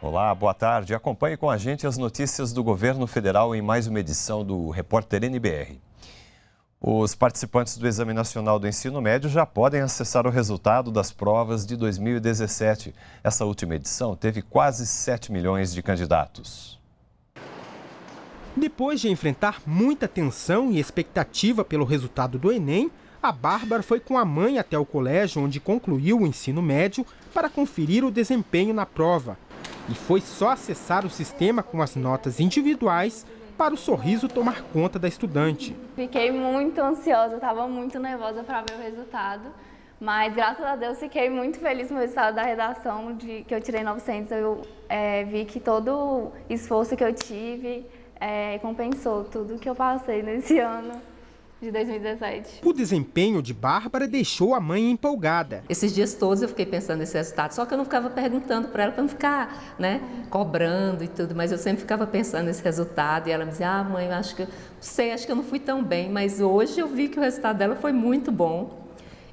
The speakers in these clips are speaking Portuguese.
Olá, boa tarde. Acompanhe com a gente as notícias do governo federal em mais uma edição do Repórter NBR. Os participantes do Exame Nacional do Ensino Médio já podem acessar o resultado das provas de 2017. Essa última edição teve quase 7 milhões de candidatos. Depois de enfrentar muita tensão e expectativa pelo resultado do Enem, a Bárbara foi com a mãe até o colégio onde concluiu o ensino médio para conferir o desempenho na prova. E foi só acessar o sistema com as notas individuais para o sorriso tomar conta da estudante. Fiquei muito ansiosa, estava muito nervosa para ver o resultado, mas graças a Deus fiquei muito feliz com o resultado da redação de que eu tirei 900. Eu é, vi que todo o esforço que eu tive é, compensou tudo que eu passei nesse ano de 2017. O desempenho de Bárbara deixou a mãe empolgada. Esses dias todos eu fiquei pensando nesse resultado, só que eu não ficava perguntando para ela para não ficar, né, cobrando e tudo, mas eu sempre ficava pensando nesse resultado e ela me dizia: "Ah, mãe, acho que sei, acho que eu não fui tão bem, mas hoje eu vi que o resultado dela foi muito bom".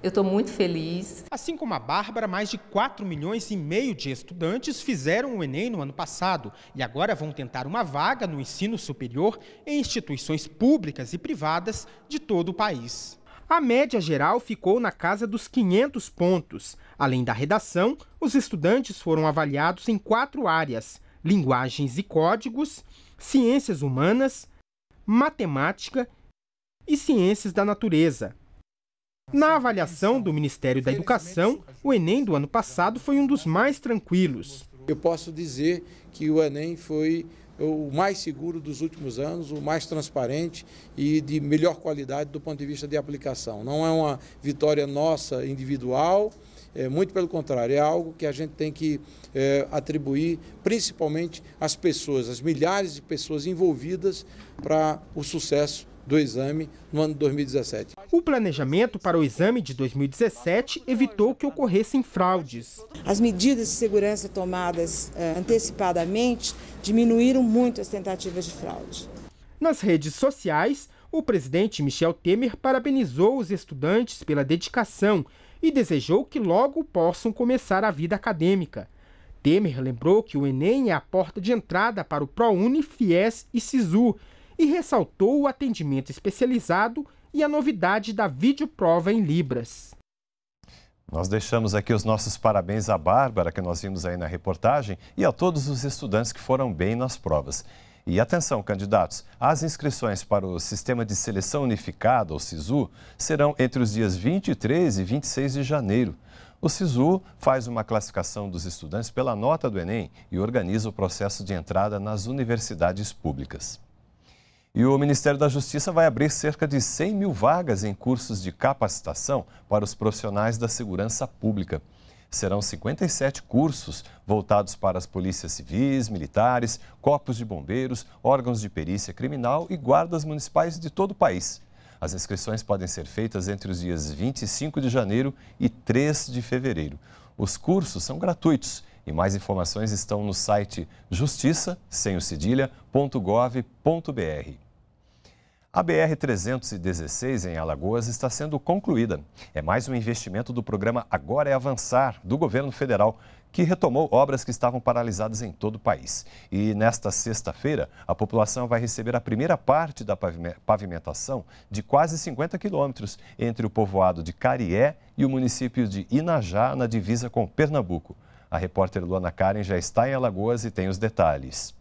Eu estou muito feliz. Assim como a Bárbara, mais de 4 milhões e meio de estudantes fizeram o Enem no ano passado e agora vão tentar uma vaga no ensino superior em instituições públicas e privadas de todo o país. A média geral ficou na casa dos 500 pontos. Além da redação, os estudantes foram avaliados em quatro áreas: linguagens e códigos, ciências humanas, matemática e ciências da natureza. Tá Na avaliação do Ministério da Educação, o Enem do ano passado foi um dos mais tranquilos. Eu posso dizer que o Enem foi o mais seguro dos últimos anos, o mais transparente e de melhor qualidade do ponto de vista de aplicação. Não é uma vitória nossa individual, é, muito pelo contrário, é algo que a gente tem que é, atribuir principalmente às pessoas, às milhares de pessoas envolvidas para o sucesso do exame no ano de 2017. O planejamento para o exame de 2017 evitou que ocorressem fraudes. As medidas de segurança tomadas eh, antecipadamente diminuíram muito as tentativas de fraude. Nas redes sociais, o presidente Michel Temer parabenizou os estudantes pela dedicação e desejou que logo possam começar a vida acadêmica. Temer lembrou que o Enem é a porta de entrada para o ProUni, FIES e SISU e ressaltou o atendimento especializado e a novidade da videoprova em Libras. Nós deixamos aqui os nossos parabéns à Bárbara, que nós vimos aí na reportagem, e a todos os estudantes que foram bem nas provas. E atenção, candidatos, as inscrições para o Sistema de Seleção Unificada, ou SISU, serão entre os dias 23 e 26 de janeiro. O SISU faz uma classificação dos estudantes pela nota do Enem e organiza o processo de entrada nas universidades públicas. E o Ministério da Justiça vai abrir cerca de 100 mil vagas em cursos de capacitação para os profissionais da segurança pública. Serão 57 cursos voltados para as polícias civis, militares, corpos de bombeiros, órgãos de perícia criminal e guardas municipais de todo o país. As inscrições podem ser feitas entre os dias 25 de janeiro e 3 de fevereiro. Os cursos são gratuitos e mais informações estão no site justiça, sem o A BR-316 em Alagoas está sendo concluída. É mais um investimento do programa Agora é Avançar, do governo federal, que retomou obras que estavam paralisadas em todo o país. E nesta sexta-feira, a população vai receber a primeira parte da pavimentação de quase 50 quilômetros entre o povoado de Carié e o município de Inajá, na divisa com Pernambuco. A repórter Luana Karen já está em Alagoas e tem os detalhes.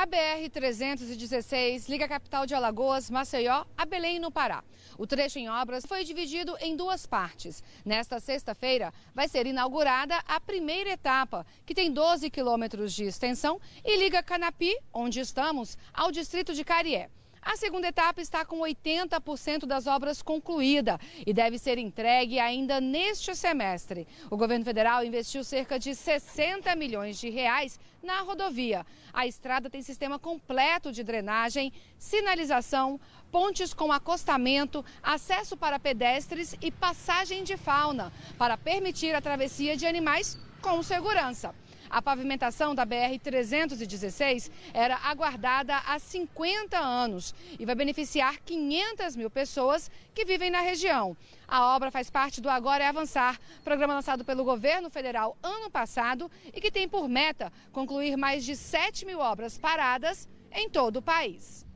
A BR-316 liga a capital de Alagoas, Maceió, a Belém, no Pará. O trecho em obras foi dividido em duas partes. Nesta sexta-feira, vai ser inaugurada a primeira etapa, que tem 12 quilômetros de extensão e liga Canapi, onde estamos, ao distrito de Carié. A segunda etapa está com 80% das obras concluída e deve ser entregue ainda neste semestre. O governo federal investiu cerca de 60 milhões de reais na rodovia. A estrada tem sistema completo de drenagem, sinalização, pontes com acostamento, acesso para pedestres e passagem de fauna, para permitir a travessia de animais com segurança a pavimentação da BR-316 era aguardada há 50 anos e vai beneficiar 500 mil pessoas que vivem na região. A obra faz parte do Agora é Avançar, programa lançado pelo governo federal ano passado e que tem por meta concluir mais de 7 mil obras paradas em todo o país.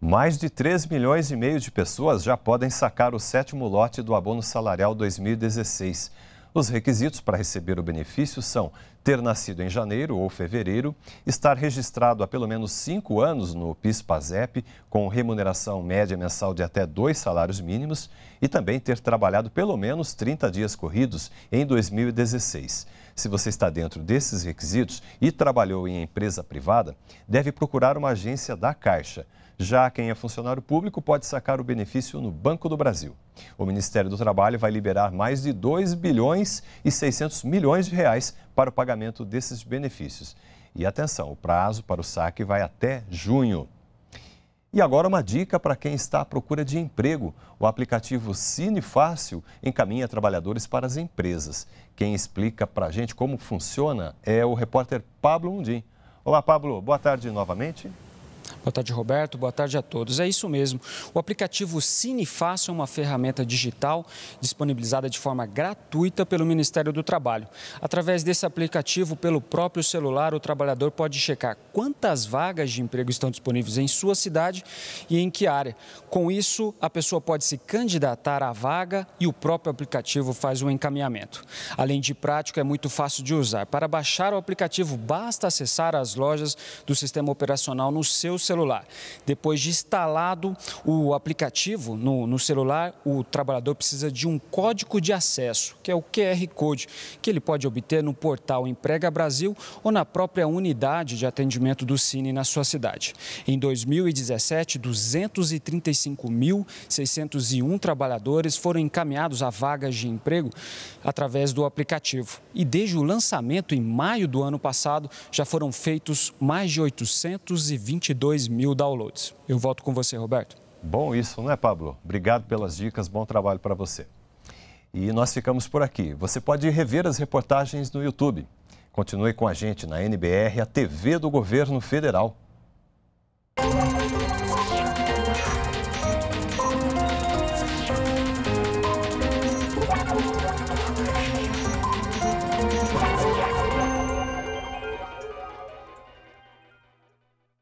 Mais de 3 milhões e meio de pessoas já podem sacar o sétimo lote do abono salarial 2016. Os requisitos para receber o benefício são ter nascido em janeiro ou fevereiro, estar registrado há pelo menos cinco anos no PIS-PASEP, com remuneração média mensal de até dois salários mínimos, e também ter trabalhado pelo menos 30 dias corridos em 2016. Se você está dentro desses requisitos e trabalhou em empresa privada, deve procurar uma agência da Caixa. Já quem é funcionário público pode sacar o benefício no Banco do Brasil. O Ministério do Trabalho vai liberar mais de 2 bilhões e 600 milhões de reais para o pagamento desses benefícios. E atenção, o prazo para o saque vai até junho. E agora uma dica para quem está à procura de emprego. O aplicativo Cine Fácil encaminha trabalhadores para as empresas. Quem explica para a gente como funciona é o repórter Pablo Mundim. Olá, Pablo. Boa tarde novamente. Boa tarde, Roberto. Boa tarde a todos. É isso mesmo. O aplicativo Cine é uma ferramenta digital disponibilizada de forma gratuita pelo Ministério do Trabalho. Através desse aplicativo, pelo próprio celular, o trabalhador pode checar quantas vagas de emprego estão disponíveis em sua cidade e em que área. Com isso, a pessoa pode se candidatar à vaga e o próprio aplicativo faz o um encaminhamento. Além de prático, é muito fácil de usar. Para baixar o aplicativo, basta acessar as lojas do sistema operacional no seu celular celular. Depois de instalado o aplicativo no, no celular, o trabalhador precisa de um código de acesso, que é o QR Code, que ele pode obter no portal Emprega Brasil ou na própria unidade de atendimento do Cine na sua cidade. Em 2017, 235.601 trabalhadores foram encaminhados a vagas de emprego através do aplicativo. E desde o lançamento, em maio do ano passado, já foram feitos mais de 822 2 mil downloads. Eu volto com você, Roberto. Bom isso, não é, Pablo? Obrigado pelas dicas, bom trabalho para você. E nós ficamos por aqui. Você pode rever as reportagens no YouTube. Continue com a gente na NBR, a TV do Governo Federal.